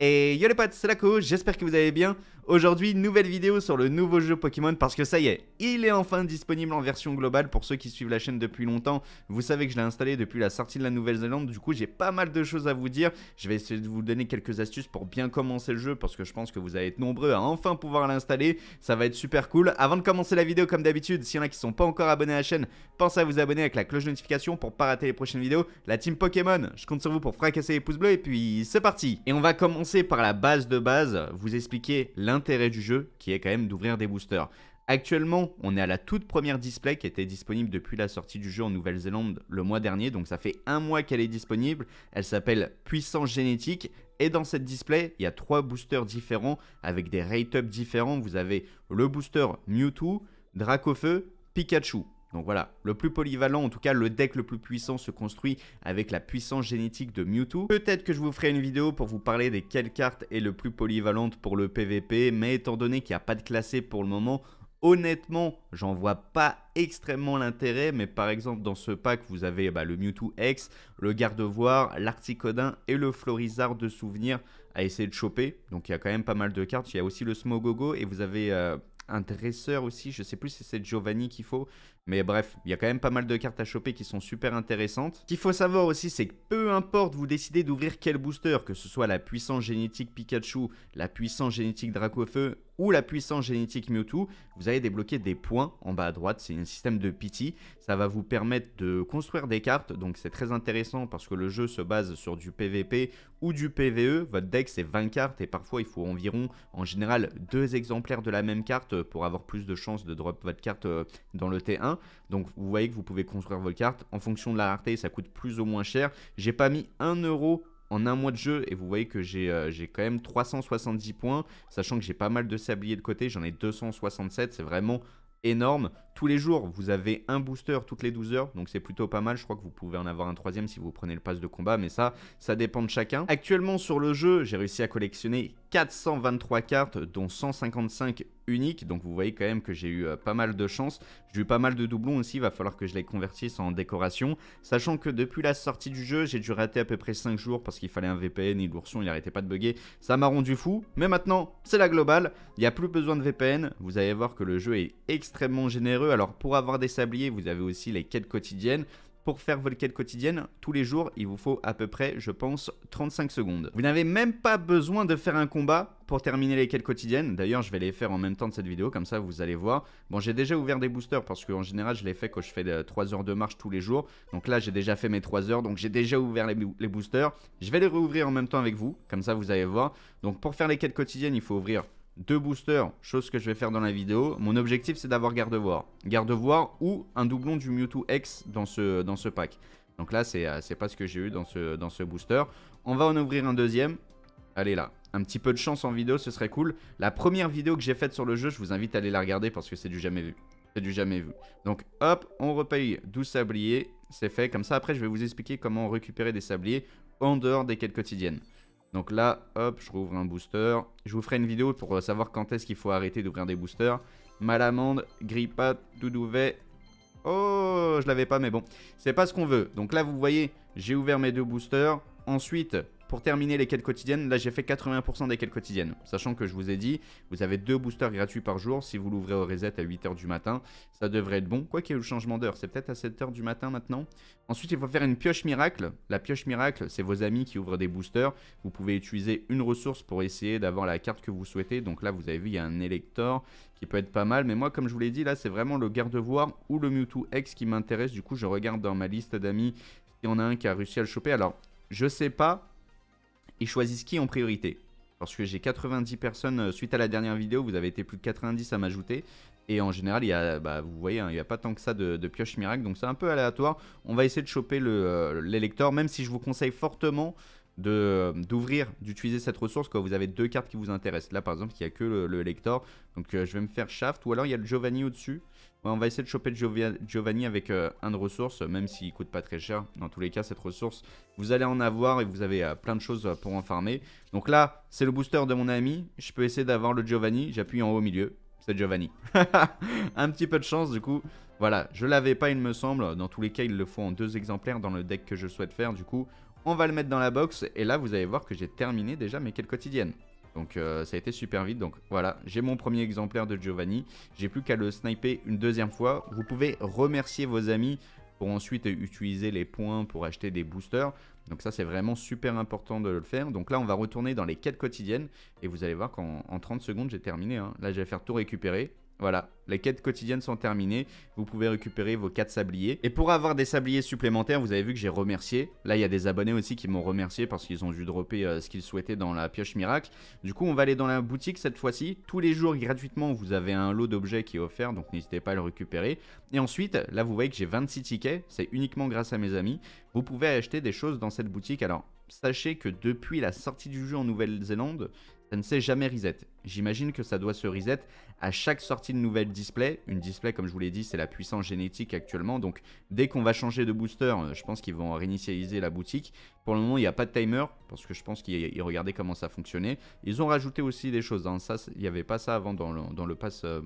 Et yo les potes, c'est co, j'espère que vous allez bien. Aujourd'hui, nouvelle vidéo sur le nouveau jeu Pokémon parce que ça y est, il est enfin disponible en version globale pour ceux qui suivent la chaîne depuis longtemps. Vous savez que je l'ai installé depuis la sortie de la Nouvelle-Zélande, du coup j'ai pas mal de choses à vous dire. Je vais essayer de vous donner quelques astuces pour bien commencer le jeu parce que je pense que vous allez être nombreux à enfin pouvoir l'installer. Ça va être super cool. Avant de commencer la vidéo comme d'habitude, s'il y en a qui sont pas encore abonnés à la chaîne, pensez à vous abonner avec la cloche de notification pour pas rater les prochaines vidéos. La team Pokémon, je compte sur vous pour fracasser les pouces bleus et puis c'est parti. Et on va commencer par la base de base, vous expliquer l'intérêt du jeu, qui est quand même d'ouvrir des boosters. Actuellement, on est à la toute première display qui était disponible depuis la sortie du jeu en Nouvelle-Zélande le mois dernier, donc ça fait un mois qu'elle est disponible. Elle s'appelle Puissance Génétique et dans cette display, il y a trois boosters différents avec des rate-up différents. Vous avez le booster Mewtwo, Dracofeu, Pikachu. Donc voilà, le plus polyvalent, en tout cas le deck le plus puissant se construit avec la puissance génétique de Mewtwo. Peut-être que je vous ferai une vidéo pour vous parler des quelles cartes est le plus polyvalente pour le PVP, mais étant donné qu'il n'y a pas de classé pour le moment, Honnêtement, j'en vois pas extrêmement l'intérêt, mais par exemple dans ce pack, vous avez bah, le Mewtwo X, le Gardevoir, l'Articodin et le Florizard de Souvenir à essayer de choper. Donc il y a quand même pas mal de cartes. Il y a aussi le Smogogo et vous avez euh, un dresseur aussi, je sais plus si c'est Giovanni qu'il faut, mais bref, il y a quand même pas mal de cartes à choper qui sont super intéressantes. Ce qu'il faut savoir aussi, c'est que peu importe vous décidez d'ouvrir quel booster, que ce soit la puissance génétique Pikachu, la puissance génétique Dracofeu ou la puissance génétique Mewtwo, vous allez débloquer des points en bas à droite, c'est un système de pity, ça va vous permettre de construire des cartes, donc c'est très intéressant parce que le jeu se base sur du PVP ou du PVE, votre deck c'est 20 cartes et parfois il faut environ en général deux exemplaires de la même carte pour avoir plus de chances de drop votre carte euh, dans le T1. Donc vous voyez que vous pouvez construire vos cartes. En fonction de la rareté, ça coûte plus ou moins cher. J'ai pas mis 1 euro en un mois de jeu et vous voyez que j'ai euh, quand même 370 points, sachant que j'ai pas mal de sabliers de côté, j'en ai 267, c'est vraiment énorme. Tous les jours, vous avez un booster toutes les 12 heures, donc c'est plutôt pas mal. Je crois que vous pouvez en avoir un troisième si vous prenez le pass de combat, mais ça, ça dépend de chacun. Actuellement, sur le jeu, j'ai réussi à collectionner 423 cartes, dont 155 uniques. Donc vous voyez quand même que j'ai eu euh, pas mal de chance. J'ai eu pas mal de doublons aussi, il va falloir que je les convertisse en décoration. Sachant que depuis la sortie du jeu, j'ai dû rater à peu près 5 jours parce qu'il fallait un VPN et l'ourson, il n'arrêtait pas de bugger. Ça m'a rendu fou. Mais maintenant, c'est la globale. Il n'y a plus besoin de VPN. Vous allez voir que le jeu est extrêmement généreux alors pour avoir des sabliers, vous avez aussi les quêtes quotidiennes. Pour faire votre quête quotidienne, tous les jours, il vous faut à peu près, je pense, 35 secondes. Vous n'avez même pas besoin de faire un combat pour terminer les quêtes quotidiennes. D'ailleurs, je vais les faire en même temps de cette vidéo, comme ça vous allez voir. Bon, j'ai déjà ouvert des boosters parce qu'en général, je les fais quand je fais 3 euh, heures de marche tous les jours. Donc là, j'ai déjà fait mes 3 heures, donc j'ai déjà ouvert les boosters. Je vais les rouvrir en même temps avec vous, comme ça vous allez voir. Donc pour faire les quêtes quotidiennes, il faut ouvrir deux boosters, chose que je vais faire dans la vidéo. Mon objectif, c'est d'avoir Gardevoir. Gardevoir ou un doublon du Mewtwo X dans ce, dans ce pack. Donc là, euh, c'est pas ce que j'ai eu dans ce, dans ce booster. On va en ouvrir un deuxième. Allez là, un petit peu de chance en vidéo, ce serait cool. La première vidéo que j'ai faite sur le jeu, je vous invite à aller la regarder parce que c'est du jamais vu. C'est du jamais vu. Donc hop, on repaye 12 sabliers. C'est fait. Comme ça, après, je vais vous expliquer comment récupérer des sabliers en dehors des quêtes quotidiennes. Donc là, hop, je rouvre un booster. Je vous ferai une vidéo pour euh, savoir quand est-ce qu'il faut arrêter d'ouvrir des boosters. Malamande, Gripat, Doudouvet. Oh, je l'avais pas, mais bon. C'est pas ce qu'on veut. Donc là, vous voyez, j'ai ouvert mes deux boosters. Ensuite, pour terminer les quêtes quotidiennes, là j'ai fait 80% des quêtes quotidiennes. Sachant que je vous ai dit, vous avez deux boosters gratuits par jour. Si vous l'ouvrez au reset à 8h du matin, ça devrait être bon. Quoi qu'il y ait le changement d'heure, c'est peut-être à 7h du matin maintenant. Ensuite, il faut faire une pioche miracle. La pioche miracle, c'est vos amis qui ouvrent des boosters. Vous pouvez utiliser une ressource pour essayer d'avoir la carte que vous souhaitez. Donc là, vous avez vu, il y a un élector qui peut être pas mal. Mais moi, comme je vous l'ai dit, là, c'est vraiment le garde Gardevoir ou le Mewtwo X qui m'intéresse. Du coup, je regarde dans ma liste d'amis s'il y en a un qui a réussi à le choper. Alors, je sais pas ils choisissent qui en priorité. Parce que j'ai 90 personnes, euh, suite à la dernière vidéo, vous avez été plus de 90 à m'ajouter. Et en général, il y a, bah, vous voyez, hein, il n'y a pas tant que ça de, pioche miracle, donc c'est un peu aléatoire. On va essayer de choper euh, l'électeur, même si je vous conseille fortement euh, d'ouvrir, d'utiliser cette ressource quand vous avez deux cartes qui vous intéressent. Là, par exemple, il n'y a que le, le Lector. Donc, euh, je vais me faire Shaft. Ou alors, il y a le Giovanni au-dessus. on va essayer de choper le Giovanni avec euh, un de ressources, même s'il coûte pas très cher. Dans tous les cas, cette ressource, vous allez en avoir et vous avez plein de choses pour en farmer. Donc là, c'est le booster de mon ami. Je peux essayer d'avoir le Giovanni. J'appuie en haut au milieu. C'est Giovanni. un petit peu de chance, du coup. Voilà, je l'avais pas, il me semble. Dans tous les cas, il le faut en deux exemplaires dans le deck que je souhaite faire. Du coup, on va le mettre dans la box et là vous allez voir que j'ai terminé déjà mes quêtes quotidiennes. Donc euh, ça a été super vite. Donc voilà, j'ai mon premier exemplaire de Giovanni. J'ai plus qu'à le sniper une deuxième fois. Vous pouvez remercier vos amis pour ensuite utiliser les points pour acheter des boosters. Donc ça c'est vraiment super important de le faire. Donc là on va retourner dans les quêtes quotidiennes et vous allez voir qu'en 30 secondes j'ai terminé. Hein. Là je vais faire tout récupérer. Voilà, les quêtes quotidiennes sont terminées, vous pouvez récupérer vos 4 sabliers. Et pour avoir des sabliers supplémentaires, vous avez vu que j'ai remercié. Là, il y a des abonnés aussi qui m'ont remercié parce qu'ils ont dû dropper euh, ce qu'ils souhaitaient dans la pioche miracle. Du coup, on va aller dans la boutique cette fois-ci. Tous les jours, gratuitement, vous avez un lot d'objets qui est offert, donc n'hésitez pas à le récupérer. Et ensuite, là, vous voyez que j'ai 26 tickets, c'est uniquement grâce à mes amis. Vous pouvez acheter des choses dans cette boutique. Alors, sachez que depuis la sortie du jeu en Nouvelle-Zélande, ça ne s'est jamais reset. J'imagine que ça doit se reset à chaque sortie de nouvelle display. Une display, comme je vous l'ai dit, c'est la puissance génétique actuellement. Donc dès qu'on va changer de booster, euh, je pense qu'ils vont réinitialiser la boutique. Pour le moment, il n'y a pas de timer, parce que je pense qu'ils regardaient comment ça fonctionnait. Ils ont rajouté aussi des choses. Hein. Ça, il n'y avait pas ça avant dans le, pass, euh,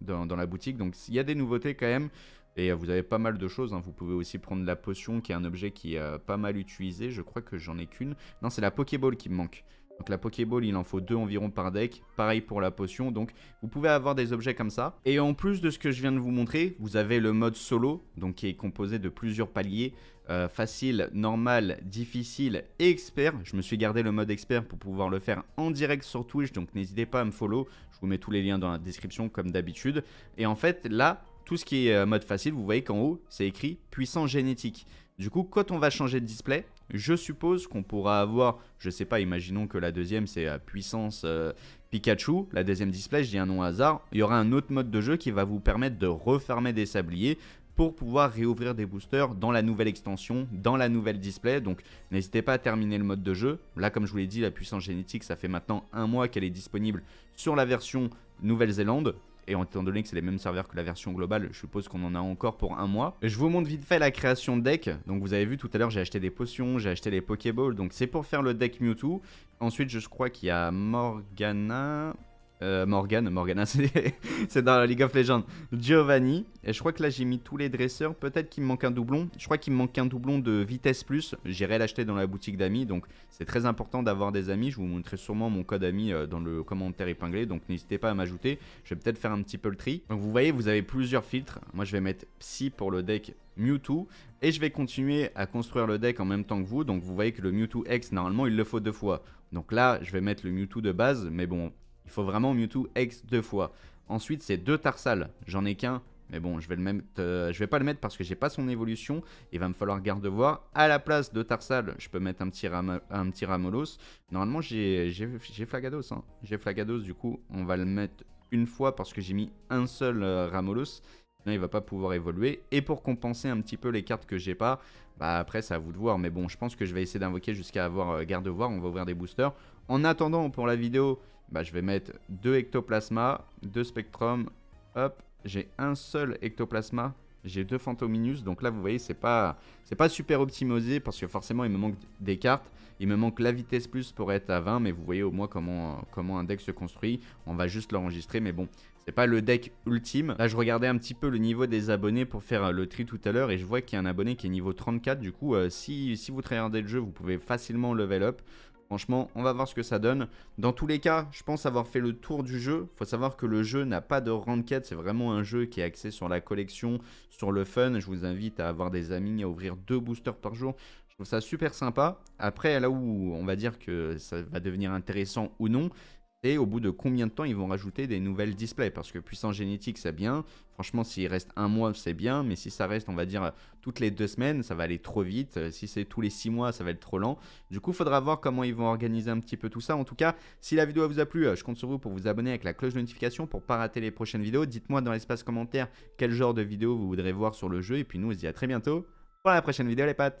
dans, la boutique. Donc il y a des nouveautés quand même. Et euh, vous avez pas mal de choses, hein. vous pouvez aussi prendre la potion qui est un objet qui est pas mal utilisé, je crois que j'en ai qu'une. Non, c'est la Pokéball qui me manque. Donc la Pokéball, il en faut deux environ par deck. Pareil pour la potion. Donc vous pouvez avoir des objets comme ça. Et en plus de ce que je viens de vous montrer, vous avez le mode solo, donc qui est composé de plusieurs paliers. Euh, facile, normal, difficile et expert. Je me suis gardé le mode expert pour pouvoir le faire en direct sur Twitch, donc n'hésitez pas à me follow. Je vous mets tous les liens dans la description comme d'habitude. Et en fait, là, tout ce qui est euh, mode facile, vous voyez qu'en haut, c'est écrit puissant génétique. Du coup, quand on va changer de display, je suppose qu'on pourra avoir, je sais pas, imaginons que la deuxième c'est à euh, puissance euh, Pikachu, la deuxième display, je dis un nom hasard, il y aura un autre mode de jeu qui va vous permettre de refermer des sabliers pour pouvoir réouvrir des boosters dans la nouvelle extension, dans la nouvelle display. Donc n'hésitez pas à terminer le mode de jeu. Là, comme je vous l'ai dit, la puissance génétique, ça fait maintenant un mois qu'elle est disponible sur la version Nouvelle-Zélande et étant donné que c'est les mêmes serveurs que la version globale, je suppose qu'on en a encore pour un mois. Je vous montre vite fait la création de deck. Donc vous avez vu tout à l'heure, j'ai acheté des potions, j'ai acheté les Pokéballs. Donc c'est pour faire le deck Mewtwo. Ensuite, je crois qu'il y a Morgana. Euh, Morgan, Morgana, c'est dans la League of Legends. Giovanni, et je crois que là j'ai mis tous les dresseurs. Peut-être qu'il me manque un doublon. Je crois qu'il me manque un doublon de vitesse plus. J'irai l'acheter dans la boutique d'amis. Donc c'est très important d'avoir des amis. Je vous montrerai sûrement mon code ami euh, dans le commentaire épinglé. Donc n'hésitez pas à m'ajouter. Je vais peut-être faire un petit peu le tri. Donc vous voyez, vous avez plusieurs filtres. Moi je vais mettre Psy pour le deck Mewtwo. Et je vais continuer à construire le deck en même temps que vous. Donc vous voyez que le Mewtwo X, normalement, il le faut deux fois. Donc là, je vais mettre le Mewtwo de base. Mais bon, il faut vraiment Mewtwo X deux fois. Ensuite, c'est deux Tarsal. J'en ai qu'un, mais bon, je vais, le euh, je vais pas le mettre parce que j'ai pas son évolution. Il va me falloir garde voix À la place de Tarsal, je peux mettre un petit, un petit Ramolos. Normalement, j'ai Flagados. Hein. J'ai Flagados, du coup, on va le mettre une fois parce que j'ai mis un seul euh, Ramolos il va pas pouvoir évoluer. Et pour compenser un petit peu les cartes que j'ai pas, bah après c'est à vous de voir. Mais bon, je pense que je vais essayer d'invoquer jusqu'à avoir euh, garde voir. On va ouvrir des boosters. En attendant, pour la vidéo, bah, je vais mettre deux Ectoplasma, deux spectrum. Hop, j'ai un seul ectoplasma j'ai deux Fantominus, donc là vous voyez c'est pas c'est pas super optimisé parce que forcément il me manque des cartes, il me manque la vitesse plus pour être à 20, mais vous voyez au moins comment, comment un deck se construit, on va juste l'enregistrer, mais bon c'est pas le deck ultime. Là je regardais un petit peu le niveau des abonnés pour faire euh, le tri tout à l'heure et je vois qu'il y a un abonné qui est niveau 34, du coup euh, si, si vous regardez le jeu vous pouvez facilement level up, Franchement, on va voir ce que ça donne. Dans tous les cas, je pense avoir fait le tour du jeu. Il faut savoir que le jeu n'a pas de ranked. C'est vraiment un jeu qui est axé sur la collection, sur le fun. Je vous invite à avoir des amis, à ouvrir deux boosters par jour. Je trouve ça super sympa. Après, là où on va dire que ça va devenir intéressant ou non, et au bout de combien de temps ils vont rajouter des nouvelles displays Parce que puissance génétique, c'est bien. Franchement, s'il reste un mois, c'est bien. Mais si ça reste, on va dire, toutes les deux semaines, ça va aller trop vite. Euh, si c'est tous les six mois, ça va être trop lent. Du coup, il faudra voir comment ils vont organiser un petit peu tout ça. En tout cas, si la vidéo vous a plu, euh, je compte sur vous pour vous abonner avec la cloche de notification pour ne pas rater les prochaines vidéos. Dites-moi dans l'espace commentaire quel genre de vidéo vous voudrez voir sur le jeu. Et puis nous, on se dit à très bientôt pour la prochaine vidéo, les pattes.